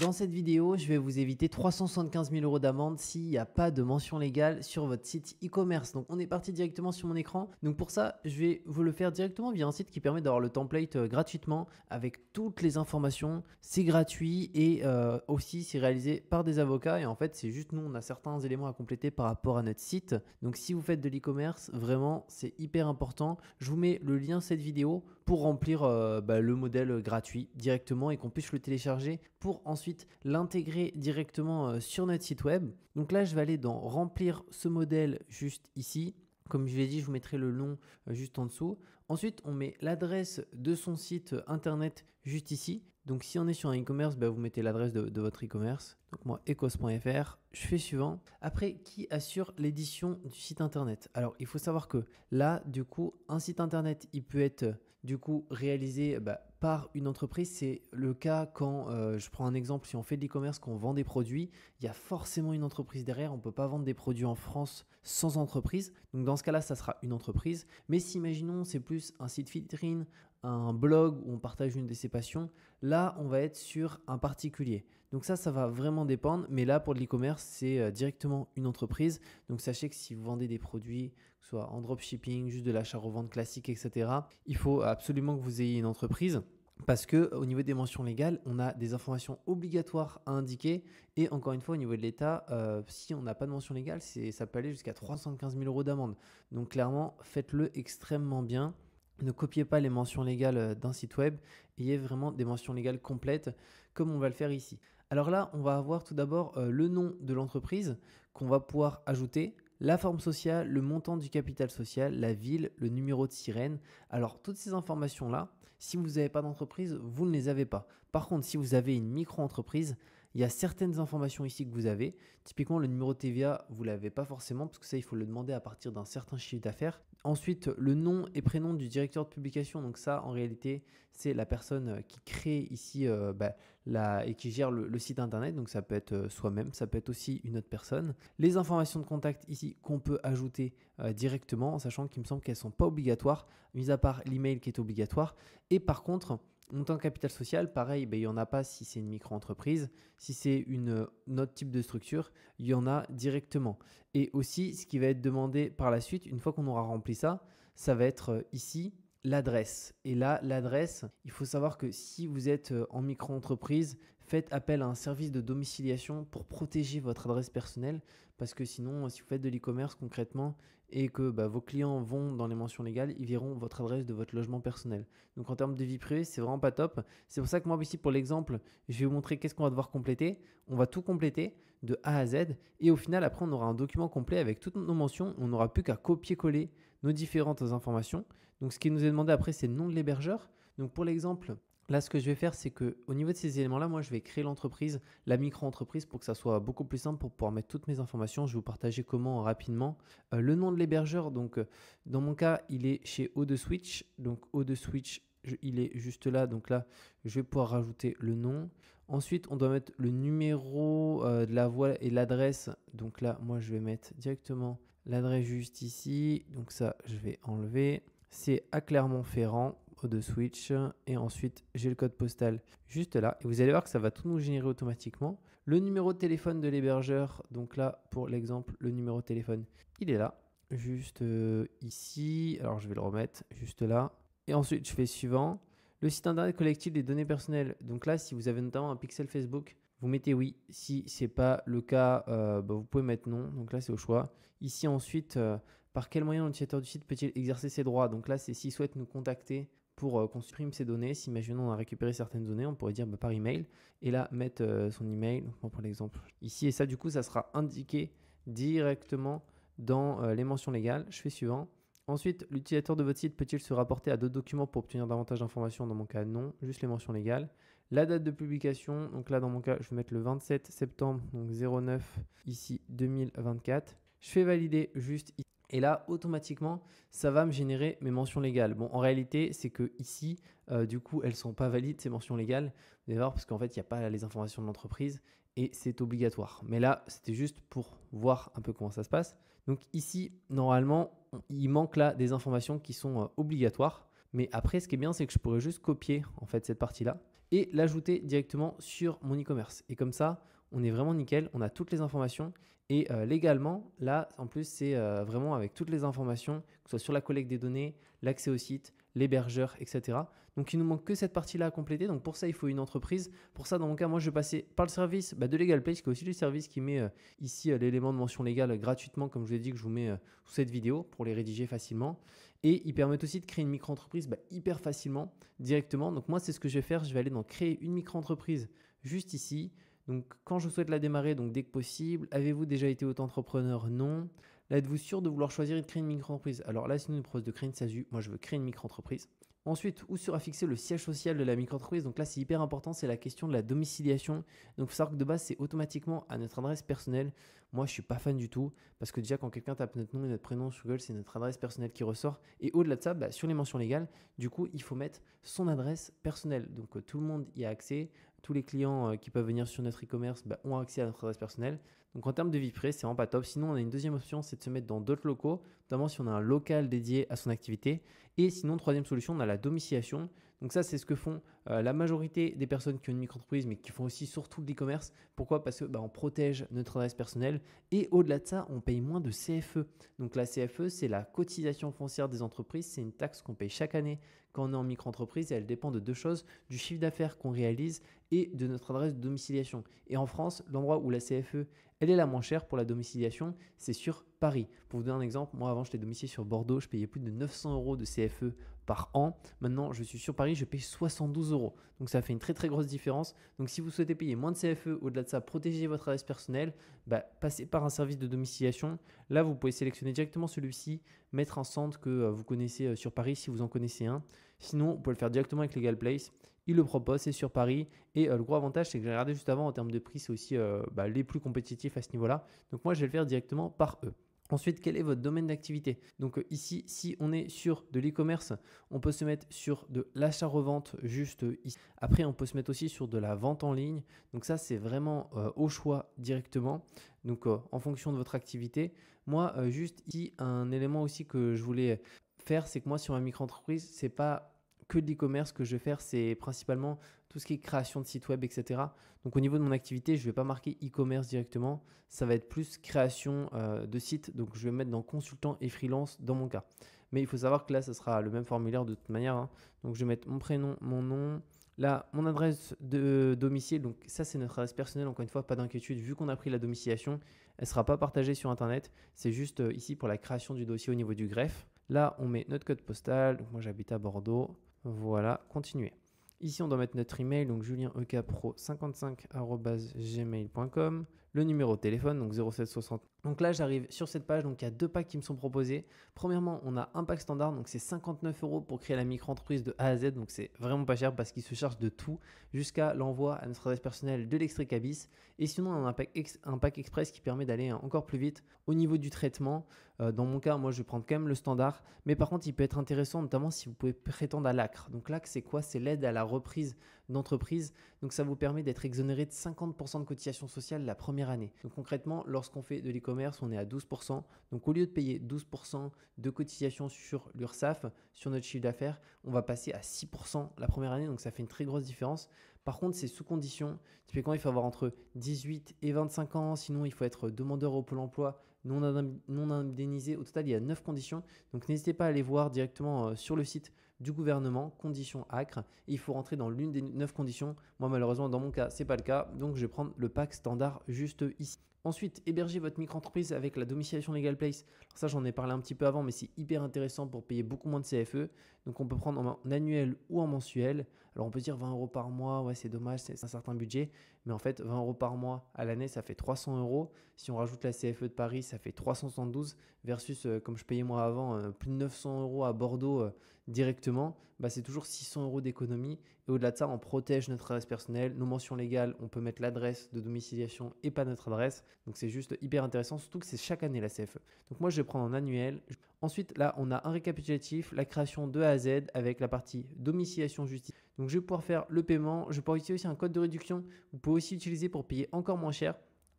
Dans cette vidéo, je vais vous éviter 375 000 euros d'amende s'il n'y a pas de mention légale sur votre site e-commerce. Donc on est parti directement sur mon écran. Donc pour ça, je vais vous le faire directement via un site qui permet d'avoir le template euh, gratuitement avec toutes les informations. C'est gratuit et euh, aussi c'est réalisé par des avocats. Et en fait, c'est juste nous, on a certains éléments à compléter par rapport à notre site. Donc si vous faites de l'e-commerce, vraiment, c'est hyper important. Je vous mets le lien cette vidéo pour remplir euh, bah, le modèle gratuit directement et qu'on puisse le télécharger pour ensuite ensuite l'intégrer directement euh, sur notre site web. Donc là, je vais aller dans remplir ce modèle juste ici. Comme je l'ai dit, je vous mettrai le nom euh, juste en dessous. Ensuite, on met l'adresse de son site internet juste ici. Donc si on est sur un e-commerce, bah, vous mettez l'adresse de, votre e-commerce. Donc moi, ecos.fr, je fais suivant. Après, qui assure l'édition du site internet Alors, il faut savoir que là, du coup, un site internet, il peut être du coup réalisé bah, par une entreprise. C'est le cas quand, euh, je prends un exemple, si on fait de l'e-commerce, qu'on vend des produits, il y a forcément une entreprise derrière. On ne peut pas vendre des produits en France sans entreprise. Donc dans ce cas-là, ça sera une entreprise. Mais si, imaginons, c'est plus un site vitrine, un blog où on partage une de ses passions, là, on va être sur un particulier. Donc ça, ça va vraiment dépendre. Mais là, pour l'e-commerce, c'est euh, directement une entreprise. Donc sachez que si vous vendez des produits, que ce soit en dropshipping, juste de l'achat-revente classique, etc., il faut absolument que vous ayez une entreprise. Parce que au niveau des mentions légales, on a des informations obligatoires à indiquer. Et encore une fois, au niveau de l'État, euh, si on n'a pas de mention légale, ça peut aller jusqu'à 315 000 euros d'amende. Donc clairement, faites-le extrêmement bien. Ne copiez pas les mentions légales euh, d'un site web. Ayez vraiment des mentions légales complètes, comme on va le faire ici. Alors là, on va avoir tout d'abord euh, le nom de l'entreprise qu'on va pouvoir ajouter, la forme sociale, le montant du capital social, la ville, le numéro de sirène. Alors toutes ces informations-là, si vous n'avez pas d'entreprise, vous ne les avez pas. Par contre, si vous avez une micro-entreprise, il y a certaines informations ici que vous avez. Typiquement, le numéro de TVA, vous ne l'avez pas forcément, parce que ça, il faut le demander à partir d'un certain chiffre d'affaires. Ensuite, le nom et prénom du directeur de publication. Donc ça, en réalité, c'est la personne euh, qui crée ici euh, bah, et qui gère le, site internet. Donc ça peut être euh, soi-même, ça peut être aussi une autre personne. Les informations de contact ici qu'on peut ajouter directement, en sachant qu'il me semble qu'elles ne sont pas obligatoires, mis à part l'email qui est obligatoire. Et par contre, Montant capital social, pareil, ben, il n'y en a pas si c'est une micro-entreprise. Si c'est une, une, euh, autre type de structure, il y en a directement. Et aussi, ce qui va être demandé par la suite, une fois qu'on aura rempli ça, ça va être euh, ici l'adresse. Et là, l'adresse, il faut savoir que si vous êtes euh, en micro-entreprise, faites appel à un service de domiciliation pour protéger votre adresse personnelle parce que sinon, si vous faites de l'e-commerce concrètement et que bah, vos clients vont dans les mentions légales, ils verront votre adresse de votre logement personnel. Donc en termes de vie privée, c'est vraiment pas top. C'est pour ça que moi ici, pour l'exemple, je vais vous montrer qu'est-ce qu'on va devoir compléter. On va tout compléter de A à Z et au final, après, on aura un document complet avec toutes nos mentions. On n'aura plus qu'à copier-coller nos différentes informations. Donc ce qui nous est demandé après, c'est le nom de l'hébergeur. Donc pour l'exemple, Là, ce que je vais faire, c'est que au niveau de ces éléments-là, moi, je vais créer l'entreprise, la micro-entreprise, pour que ça soit beaucoup plus simple, pour pouvoir mettre toutes mes informations. Je vais vous partager comment rapidement. Euh, le nom de l'hébergeur, donc, euh, dans mon cas, il est chez O2 Switch. Donc, O2 Switch, il est juste là. Donc là, je vais pouvoir rajouter le nom. Ensuite, on doit mettre le numéro euh, de la voie et l'adresse. Donc là, moi, je vais mettre directement l'adresse juste ici. Donc ça, je vais enlever. C'est à Clermont-Ferrand de switch et ensuite j'ai le code postal juste là et vous allez voir que ça va tout nous générer automatiquement. Le numéro de téléphone de l'hébergeur, donc là pour l'exemple le numéro de téléphone il est là, juste euh, ici, alors je vais le remettre juste là et ensuite je fais suivant. Le site internet collectif des données personnelles, donc là si vous avez notamment un pixel Facebook, vous mettez oui. Si c'est pas le cas, euh, bah, vous pouvez mettre non. Donc là, c'est au choix. Ici, ensuite, euh, par quel moyen l'utilisateur du site peut-il exercer ses droits Donc là, c'est s'il souhaite nous contacter pour euh, qu'on supprime ces données. Si, imaginons, on a récupéré certaines données, on pourrait dire bah, par email, et là, mettre euh, son email, on prend l'exemple ici, et ça, du coup, ça sera indiqué directement dans euh, les mentions légales. Je fais suivant. Ensuite, l'utilisateur de votre site peut-il se rapporter à d'autres documents pour obtenir davantage d'informations Dans mon cas, non, juste les mentions légales. La date de publication, donc là, dans mon cas, je vais mettre le 27 septembre, donc 09, ici 2024. Je fais valider juste ici. Et là, automatiquement, ça va me générer mes mentions légales. Bon, en réalité, c'est que ici, euh, du coup, elles sont pas valides, ces mentions légales. Vous allez voir, parce qu'en fait, il n'y a pas les informations de l'entreprise et c'est obligatoire. Mais là, c'était juste pour voir un peu comment ça se passe. Donc ici, normalement, il manque là des informations qui sont euh, obligatoires. Mais après, ce qui est bien, c'est que je pourrais juste copier en fait cette partie-là et l'ajouter directement sur mon e-commerce. Et comme ça, on est vraiment nickel, on a toutes les informations. Et euh, légalement, là, en plus, c'est euh, vraiment avec toutes les informations, que ce soit sur la collecte des données, l'accès au site, l'hébergeur, etc. Donc, il nous manque que cette partie-là à compléter. Donc, pour ça, il faut une entreprise. Pour ça, dans mon cas, moi, je vais passer par le service bah, de LegalPlace, qui est aussi le service qui met euh, ici l'élément de mention légale gratuitement, comme je vous l'ai dit, que je vous mets sous cette vidéo pour les rédiger facilement. Et ils permettent aussi de créer une micro-entreprise bah, hyper facilement, directement. Donc, moi, c'est ce que je vais faire. Je vais aller dans créer une micro-entreprise juste ici. Donc quand je souhaite la démarrer, donc dès que possible, avez-vous déjà été auto-entrepreneur Non. Là, êtes-vous sûr de vouloir choisir et de créer une micro-entreprise Alors là, c'est une propose de créer une SASU. Moi, je veux créer une micro-entreprise. Ensuite, où sera fixé le siège social de la micro-entreprise Donc là, c'est hyper important, c'est la question de la domiciliation. Donc, il faut savoir que de base, c'est automatiquement à notre adresse personnelle. Moi, je suis pas fan du tout, parce que déjà, quand quelqu'un tape notre nom et notre prénom sur Google, c'est notre adresse personnelle qui ressort. Et au-delà de ça, bah, sur les mentions légales, du coup, il faut mettre son adresse personnelle. Donc, euh, tout le monde y a accès. Tous les clients euh, qui peuvent venir sur notre e-commerce bah, ont accès à notre adresse personnelle. Donc, en termes de vie privée, c'est vraiment pas top. Sinon, on a une deuxième option, c'est de se mettre dans d'autres locaux, notamment si on a un local dédié à son activité. Et sinon, troisième solution, on a la domiciliation. Donc ça, c'est ce que font euh, la majorité des personnes qui ont une micro-entreprise, mais qui font aussi surtout de l'e-commerce. Pourquoi Parce qu'on bah, protège notre adresse personnelle et au-delà de ça, on paye moins de CFE. Donc la CFE, c'est la cotisation foncière des entreprises. C'est une taxe qu'on paye chaque année quand on est en micro-entreprise et elle dépend de deux choses, du chiffre d'affaires qu'on réalise et de notre adresse de domiciliation. Et en France, l'endroit où la CFE, elle est la moins chère pour la domiciliation, c'est sur Paris. Pour vous donner un exemple, moi avant j'étais domicilié sur Bordeaux, je payais plus de 900 euros de CFE par an. Maintenant je suis sur Paris, je paye 72 euros. Donc ça fait une très très grosse différence. Donc si vous souhaitez payer moins de CFE, au-delà de ça, protéger votre adresse personnelle, bah, passez par un service de domiciliation. Là vous pouvez sélectionner directement celui-ci, mettre un centre que euh, vous connaissez euh, sur Paris si vous en connaissez un. Sinon, vous pouvez le faire directement avec Legal Place. Il le propose, c'est sur Paris. Et euh, le gros avantage, c'est que j'ai regardé juste avant en termes de prix, c'est aussi bah, les plus compétitifs à ce niveau-là. Donc moi, je vais le faire directement par eux. Ensuite, quel est votre domaine d'activité Donc euh, ici, si on est sur de l'e-commerce, on peut se mettre sur de l'achat-revente juste euh, ici. Après, on peut se mettre aussi sur de la vente en ligne. Donc ça, c'est vraiment euh, au choix directement. Donc en fonction de votre activité. Moi, juste ici, un élément aussi que je voulais faire, c'est que moi, sur ma micro-entreprise, c'est pas que de l'e-commerce. que je vais faire, c'est principalement tout ce qui est création de site web, etc. Donc au niveau de mon activité, je ne vais pas marquer e-commerce directement. Ça va être plus création euh, de site. Donc je vais mettre dans consultant et freelance dans mon cas. Mais il faut savoir que là, ça sera le même formulaire de toute manière. Hein. Donc je vais mettre mon prénom, mon nom, Là, mon adresse de domicile, donc ça c'est notre adresse personnelle, encore une fois, pas d'inquiétude, vu qu'on a pris la domiciliation, elle ne sera pas partagée sur Internet, c'est juste euh, ici pour la création du dossier au niveau du greffe. Là, on met notre code postal, moi j'habite à Bordeaux, voilà, continuez. Ici, on doit mettre notre email, donc julienekpro55 55gmailcom le numéro de téléphone, donc 07 60 donc là, j'arrive sur cette page. Donc il y a deux packs qui me sont proposés. Premièrement, on a un pack standard. Donc c'est 59 euros pour créer la micro-entreprise de A à Z. Donc c'est vraiment pas cher parce qu'il se charge de tout jusqu'à l'envoi à notre adresse personnelle de l'extrait Cabis. Et sinon, on a un pack, un pack express qui permet d'aller euh, encore plus vite au niveau du traitement. Euh, dans mon cas, moi, je vais prendre quand même le standard. Mais par contre, il peut être intéressant, notamment si vous pouvez prétendre à l'ACRE. Donc l'ACRE, c'est quoi C'est l'aide à la reprise d'entreprise. Donc ça vous permet d'être exonéré de 50% de cotisation sociale la première année. Donc concrètement, lorsqu'on fait de l'économie, on est à 12%. Donc au lieu de payer 12% de cotisation sur l'URSSAF, sur notre chiffre d'affaires, on va passer à 6% la première année. Donc ça fait une très grosse différence. Par contre, c'est sous condition. Typiquement, il faut avoir entre 18 et 25 ans. Sinon, il faut être demandeur au Pôle emploi non indemnisé. Au total, il y a 9 conditions. Donc n'hésitez pas à aller voir directement euh, sur le site du gouvernement, conditions ACRE. il faut rentrer dans l'une des neuf conditions. Moi, malheureusement, dans mon cas, c'est pas le cas. Donc je vais prendre le pack standard juste ici. Ensuite, héberger votre micro-entreprise avec la domiciliation Legal Place. Alors ça, j'en ai parlé un petit peu avant, mais c'est hyper intéressant pour payer beaucoup moins de CFE. Donc, on peut prendre en annuel ou en mensuel. Alors, on peut dire 20 euros par mois, ouais, c'est dommage, c'est un certain budget. Mais en fait, 20 euros par mois à l'année, ça fait 300 euros. Si on rajoute la CFE de Paris, ça fait 372 versus, euh, comme je payais moi avant, euh, plus de 900 euros à Bordeaux euh, directement. Bah, c'est toujours 600 euros d'économie. Et au-delà de ça, on protège notre adresse personnelle. Nos mentions légales, on peut mettre l'adresse de domiciliation et pas notre adresse. Donc c'est juste hyper intéressant, surtout que c'est chaque année la CFE. Donc moi, je vais prendre un annuel. Ensuite, là, on a un récapitulatif, la création de A à Z avec la partie domiciliation justice. Donc je vais pouvoir faire le paiement. Je vais pouvoir utiliser aussi un code de réduction. Vous pouvez aussi l'utiliser pour payer encore moins cher.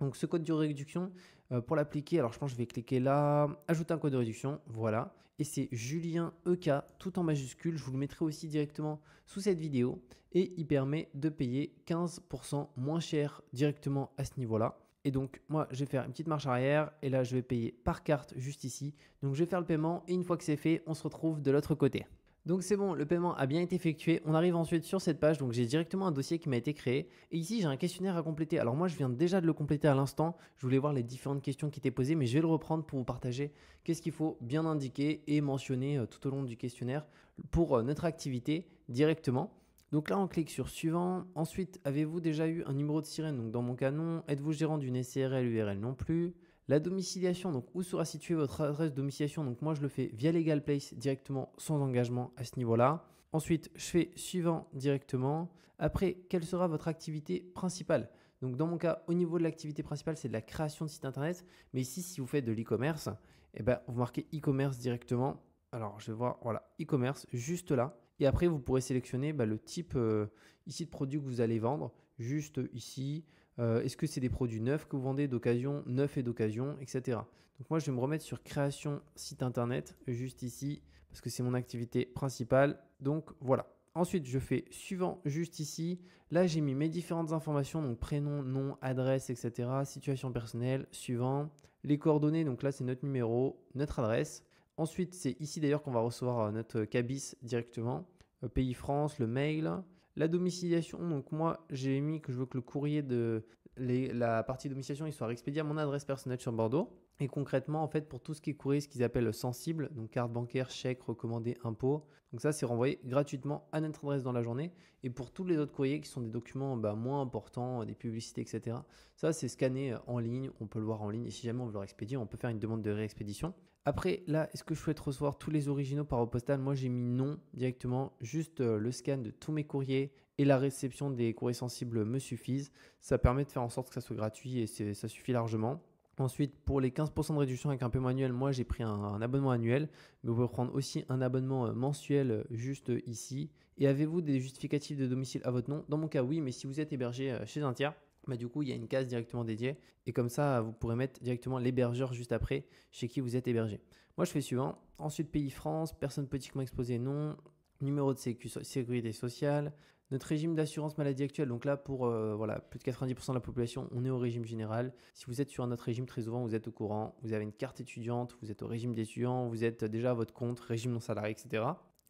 Donc ce code de réduction, euh, pour l'appliquer, alors je pense que je vais cliquer là, ajouter un code de réduction, voilà et c'est Julien EK tout en majuscule. Je vous le mettrai aussi directement sous cette vidéo et il permet de payer 15% moins cher directement à ce niveau-là. Et donc moi je vais faire une petite marche arrière et là je vais payer par carte juste ici. Donc je vais faire le paiement et une fois que c'est fait, on se retrouve de l'autre côté. Donc c'est bon, le paiement a bien été effectué. On arrive ensuite sur cette page, donc j'ai directement un dossier qui m'a été créé. Et ici, j'ai un questionnaire à compléter. Alors moi, je viens déjà de le compléter à l'instant. Je voulais voir les différentes questions qui étaient posées, mais je vais le reprendre pour vous partager qu'est-ce qu'il faut bien indiquer et mentionner euh, tout au long du questionnaire pour euh, notre activité directement. Donc là, on clique sur suivant. Ensuite, avez-vous déjà eu un numéro de sirène Donc dans mon canon, êtes-vous gérant d'une SCRL URL non plus la domiciliation, donc où sera située votre adresse de domiciliation Donc moi je le fais via Legal Place directement sans engagement à ce niveau-là. Ensuite, je fais suivant directement. Après, quelle sera votre activité principale Donc dans mon cas, au niveau de l'activité principale, c'est de la création de site internet. Mais ici, si vous faites de l'e-commerce, eh ben, vous marquez e-commerce directement. Alors je vais voir, voilà, e-commerce juste là. Et après, vous pourrez sélectionner bah, le type euh, ici de produit que vous allez vendre, juste ici. Euh, est-ce que c'est des produits neufs que vous vendez, d'occasion, neufs et d'occasion, etc. Donc moi, je vais me remettre sur création site internet, juste ici, parce que c'est mon activité principale. Donc voilà. Ensuite, je fais suivant juste ici. Là, j'ai mis mes différentes informations, donc prénom, nom, adresse, etc. Situation personnelle, suivant. Les coordonnées, donc là, c'est notre numéro, notre adresse. Ensuite, c'est ici d'ailleurs qu'on va recevoir euh, notre euh, cabis directement. Pays France, le mail, la domiciliation, donc moi j'ai mis que je veux que le courrier de les, la partie domiciliation il soit expédié à mon adresse personnelle sur Bordeaux. Et concrètement, en fait, pour tout ce qui est courrier, ce qu'ils appellent sensible, donc carte bancaire, chèque, recommandé, impôt, donc ça, c'est renvoyé gratuitement à notre adresse dans la journée. Et pour tous les autres courriers qui sont des documents bah, moins importants, des publicités, etc., ça, c'est scanné euh, en ligne, on peut le voir en ligne. Et si jamais on veut le réexpédier, on peut faire une demande de réexpédition. Après, là, est-ce que je souhaite recevoir tous les originaux par eau Moi, j'ai mis non directement, juste euh, le scan de tous mes courriers et la réception des courriers sensibles me suffisent. Ça permet de faire en sorte que ça soit gratuit et ça suffit largement. Ensuite, pour les 15% de réduction avec un paiement annuel, moi j'ai pris un, abonnement annuel, mais vous pouvez prendre aussi un abonnement euh, mensuel euh, juste euh, ici. Et avez-vous des justificatifs de domicile à votre nom Dans mon cas, oui, mais si vous êtes hébergé chez un tiers, bah, du coup, il y a une case directement dédiée. Et comme ça, vous pourrez mettre directement l'hébergeur juste après chez qui vous êtes hébergé. Moi, je fais suivant. Ensuite, pays France, personne politiquement exposée, non. Numéro de sécurité sociale, notre régime d'assurance maladie actuelle, donc là pour euh, voilà, plus de 90% de la population, on est au régime général. Si vous êtes sur un autre régime, très souvent vous êtes au courant, vous avez une carte étudiante, vous êtes au régime d'étudiant, vous êtes déjà à votre compte, régime non salarié, etc.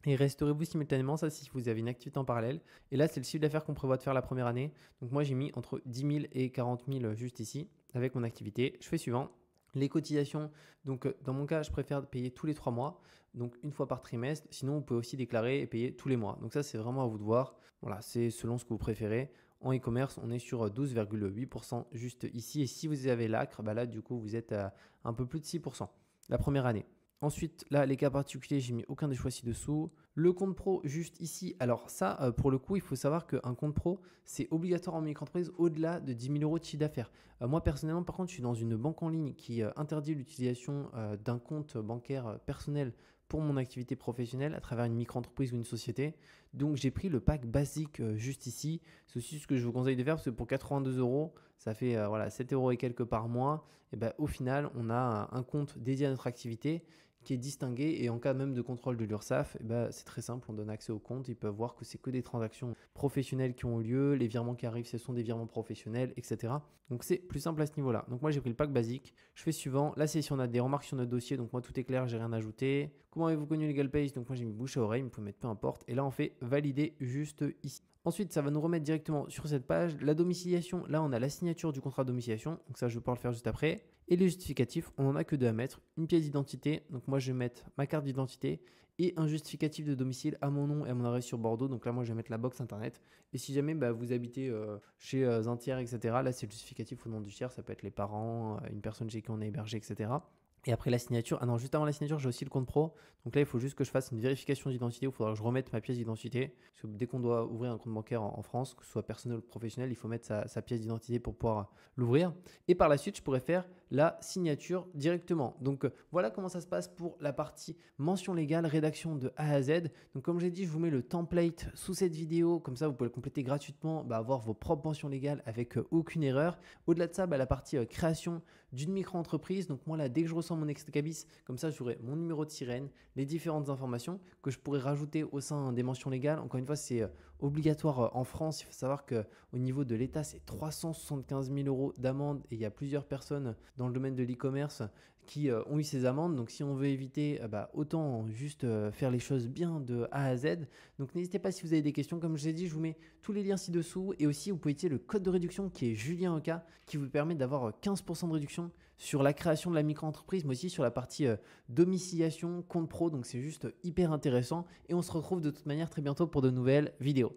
Et resterez vous simultanément ça si vous avez une activité en parallèle. Et là, c'est le chiffre d'affaires qu'on prévoit de faire la première année. Donc moi, j'ai mis entre 10 000 et 40 000 juste ici avec mon activité. Je fais suivant. Les cotisations, donc euh, dans mon cas, je préfère payer tous les trois mois, donc une fois par trimestre. Sinon, on peut aussi déclarer et payer tous les mois. Donc ça, c'est vraiment à vous de voir. Voilà, c'est selon ce que vous préférez. En e-commerce, on est sur 12,8% euh, juste ici. Et si vous avez l'acre, bah là, du coup, vous êtes à un peu plus de 6% la première année. Ensuite, là, les cas particuliers, j'ai mis aucun des choix ci-dessous. Le compte pro, juste ici. Alors ça, euh, pour le coup, il faut savoir qu'un compte pro, c'est obligatoire en micro-entreprise au-delà de 10 000 euros de chiffre d'affaires. Euh, moi, personnellement, par contre, je suis dans une banque en ligne qui euh, interdit l'utilisation d'un compte bancaire personnel pour mon activité professionnelle à travers une micro-entreprise ou une société. Donc j'ai pris le pack basique juste ici. C'est aussi ce que je vous conseille de faire parce que pour 82 euros, ça fait voilà, 7 euros et quelques par mois. Et ben, au final, on a un compte dédié à notre activité qui est distingué et en cas même de contrôle de l'URSSAF, eh ben, c'est très simple, on donne accès au compte, ils peuvent voir que c'est que des transactions professionnelles qui ont eu lieu, les virements qui arrivent, ce sont des virements professionnels, etc. Donc c'est plus simple à ce niveau-là. Donc moi j'ai pris le pack basique, je fais suivant, là c'est si on a des remarques sur notre dossier, donc moi tout est clair, j'ai rien ajouté. Comment avez-vous connu LegalPay Donc moi j'ai mis bouche à oreille, vous pouvez mettre peu importe. Et là on fait valider juste ici. Ensuite, ça va nous remettre directement sur cette page la domiciliation. Là, on a la signature du contrat de domiciliation. Donc ça, je vais pouvoir le faire juste après. Et les justificatifs, on n'en a que deux à mettre. Une pièce d'identité. Donc moi, je vais mettre ma carte d'identité et un justificatif de domicile à mon nom et à mon arrêt sur Bordeaux. Donc là, moi, je vais mettre la box internet. Et si jamais bah, vous habitez euh, chez un euh, tiers, etc., là, c'est le justificatif au nom du tiers. Ça peut être les parents, euh, une personne chez qui on est hébergé, etc. Et après la signature, ah non, juste avant la signature, j'ai aussi le compte pro. Donc là, il faut juste que je fasse une vérification d'identité il faudra que je remette ma pièce d'identité. Parce que dès qu'on doit ouvrir un compte bancaire en, France, que ce soit personnel ou professionnel, il faut mettre sa, pièce d'identité pour pouvoir l'ouvrir. Et par la suite, je pourrais faire la signature directement. Donc euh, voilà comment ça se passe pour la partie mention légale, rédaction de A à Z. Donc comme j'ai dit, je vous mets le template sous cette vidéo. Comme ça, vous pouvez le compléter gratuitement, bah, avoir vos propres mentions légales avec euh, aucune erreur. Au-delà de ça, bah, la partie euh, création d'une micro-entreprise. Donc moi là, dès que je ressens mon ex-cabis, comme ça j'aurai mon numéro de sirène, les différentes informations que je pourrais rajouter au sein des mentions légales. Encore une fois, c'est euh, obligatoire euh, en France. Il faut savoir que au niveau de l'État, c'est 375 000 euros d'amende et il y a plusieurs personnes dans le domaine de l'e-commerce qui euh, ont eu ces amendes. Donc si on veut éviter, euh, bah, autant juste faire les choses bien de A à Z. Donc n'hésitez pas si vous avez des questions. Comme je l'ai dit, je vous mets tous les liens ci-dessous. Et aussi, vous pouvez utiliser le code de réduction qui est Julien Oka, qui vous permet d'avoir 15% de réduction sur la création de la micro-entreprise, mais aussi sur la partie euh, domiciliation, compte pro. Donc c'est juste euh, hyper intéressant. Et on se retrouve de toute manière très bientôt pour de nouvelles vidéos.